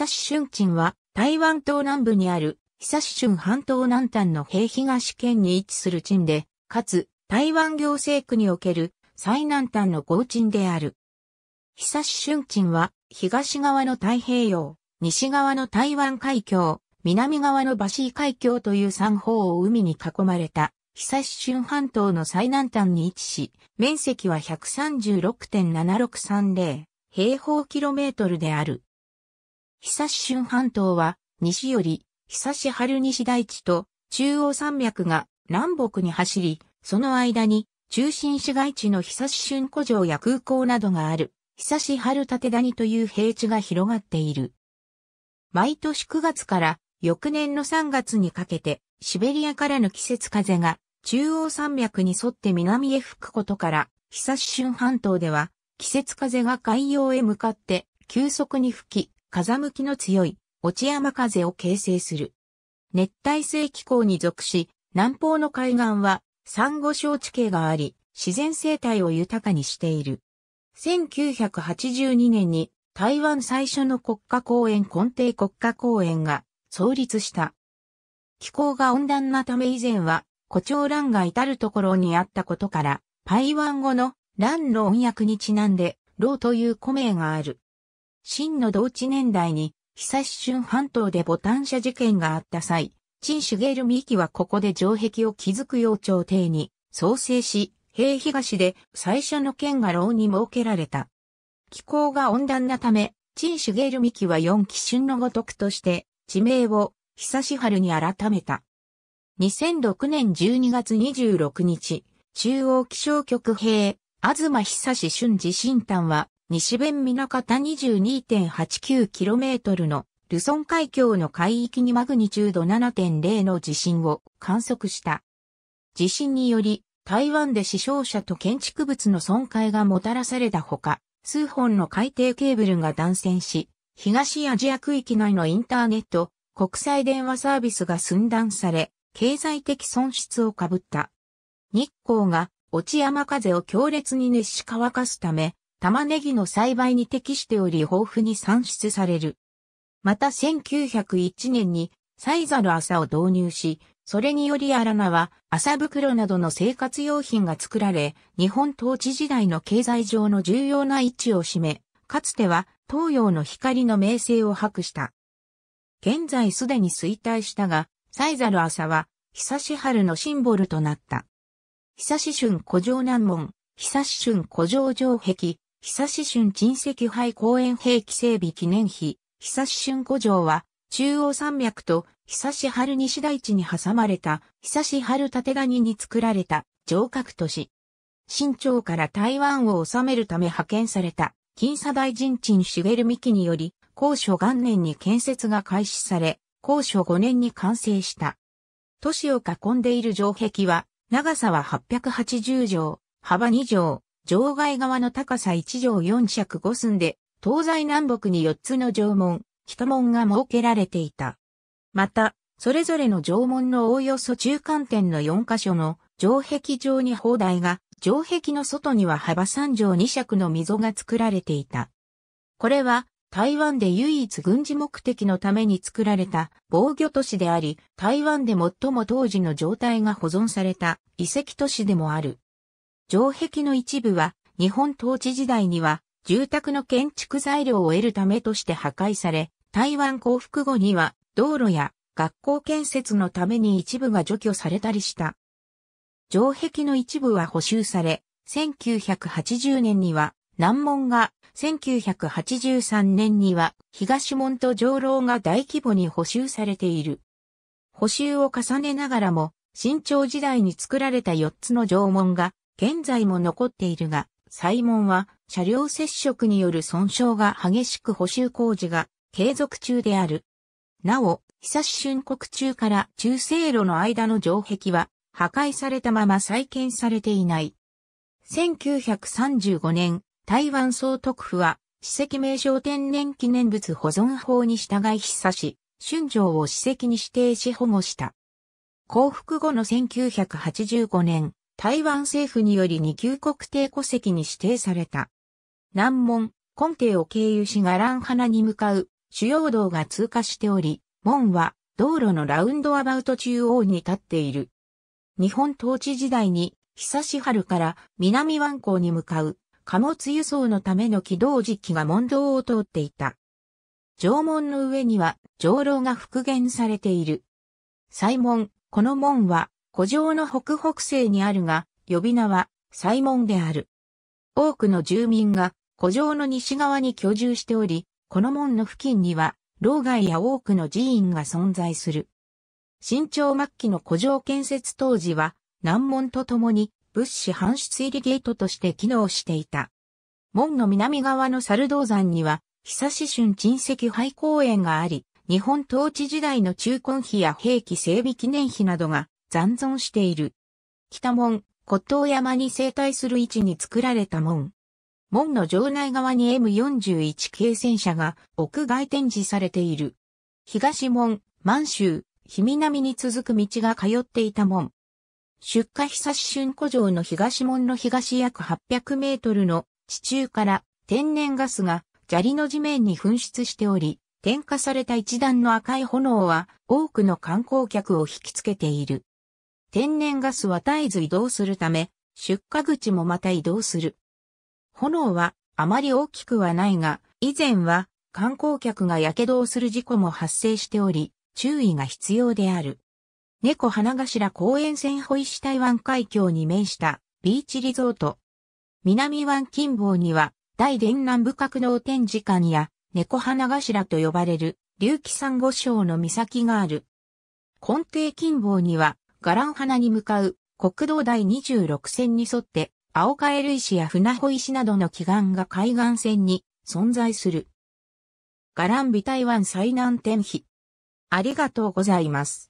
久し春鎮は台湾東南部にある久志春半島南端の平東県に位置する鎮で、かつ台湾行政区における最南端の豪鎮である。久志春鎮は東側の太平洋、西側の台湾海峡、南側のバシー海峡という三方を海に囲まれた久志春半島の最南端に位置し、面積は136.7630平方キロメートルである。久し春半島は、西より、久し春西大地と、中央山脈が南北に走り、その間に、中心市街地の久し春古城や空港などがある、久し春立谷という平地が広がっている。毎年9月から翌年の3月にかけて、シベリアからの季節風が中央山脈に沿って南へ吹くことから、久し春半島では季節風が海洋へ向かって急速に吹き、風向きの強い落山風を形成する。熱帯性気候に属し、南方の海岸は、珊瑚礁地形があり、自然生態を豊かにしている。1982年に台湾最初の国家公園根底国家公園が創立した。気候が温暖なため以前は、胡蝶蘭が至るところにあったことから、台湾語の蘭の音訳にちなんで、ローという古名がある。真の同地年代に、久し春半島でボタン社事件があった際、陳ゲルミキはここで城壁を築くよう朝廷に創生し、平東で最初の県が牢に設けられた。気候が温暖なため、陳ゲルミキは四季春のごとくとして、地名を久し春に改めた。2006年12月26日、中央気象局兵、東久し春地震端は、西弁港方 22.89km のルソン海峡の海域にマグニチュード7.0の地震を観測した。地震により、台湾で死傷者と建築物の損壊がもたらされたほか、数本の海底ケーブルが断線し、東アジア区域内のインターネット、国際電話サービスが寸断され、経済的損失をかぶった。日光が落ち山風を強烈に熱し乾かすため、玉ねぎの栽培に適しており豊富に産出される。また1901年にサイザル朝を導入し、それにより荒ナは麻袋などの生活用品が作られ、日本統治時代の経済上の重要な位置を占め、かつては東洋の光の名声を博した。現在すでに衰退したが、サイザル朝は、久し春のシンボルとなった。久し春古城南門、久し春古城城壁、久志春鎮石杯公園兵器整備記念碑、久志春古城は、中央山脈と久志春西大地に挟まれた、久志春縦谷に作られた城郭都市。新朝から台湾を治めるため派遣された、金沙大臣鎮茂美紀により、高所元年に建設が開始され、高所5年に完成した。都市を囲んでいる城壁は、長さは880畳、幅2畳、城外側の高さ1畳4尺5寸で、東西南北に4つの城門、北門が設けられていた。また、それぞれの城門のおおよそ中間点の4カ所の城壁上に砲台が、城壁の外には幅3畳2尺の溝が作られていた。これは、台湾で唯一軍事目的のために作られた防御都市であり、台湾で最も当時の状態が保存された遺跡都市でもある。城壁の一部は日本統治時代には住宅の建築材料を得るためとして破壊され、台湾降伏後には道路や学校建設のために一部が除去されたりした。城壁の一部は補修され、1980年には南門が、1983年には東門と上楼が大規模に補修されている。補修を重ねながらも、新朝時代に作られた4つの城門が現在も残っているが、西門は車両接触による損傷が激しく補修工事が継続中である。なお、久し春国中から中西路の間の城壁は破壊されたまま再建されていない。1935年、台湾総督府は史跡名称天然記念物保存法に従い久し、春城を史跡に指定し保護した。降伏後の1985年、台湾政府により二級国定戸籍に指定された。南門、根底を経由しガラン花に向かう主要道が通過しており、門は道路のラウンドアバウト中央に立っている。日本統治時代に久し春から南湾港に向かう貨物輸送のための軌道実機が門道を通っていた。城門の上には、城楼が復元されている。西門、この門は、古城の北北西にあるが、呼び名は、サイモンである。多くの住民が、古城の西側に居住しており、この門の付近には、老害や多くの寺院が存在する。新朝末期の古城建設当時は、南門とともに、物資搬出入りゲートとして機能していた。門の南側の猿道山には、久し春鎮石廃公園があり、日本統治時代の中根碑や兵器整備記念碑などが残存している。北門、骨董山に生態する位置に作られた門。門の城内側に M41 系戦車が屋外展示されている。東門、満州、日南に続く道が通っていた門。出荷久し春古城の東門の東約800メートルの地中から天然ガスが砂利の地面に噴出しており、点火された一段の赤い炎は多くの観光客を引きつけている。天然ガスは絶えず移動するため、出荷口もまた移動する。炎はあまり大きくはないが、以前は観光客が火傷をする事故も発生しており、注意が必要である。猫花頭公園線保石台湾海峡に面したビーチリゾート。南湾近傍には大連南部格納展示館や猫花頭と呼ばれる隆起珊瑚礁の岬がある。根底近傍にはガラン花に向かう国道第26線に沿って青カエル石や船穂石などの奇岩が海岸線に存在する。ガランビ台湾最南天碑。ありがとうございます。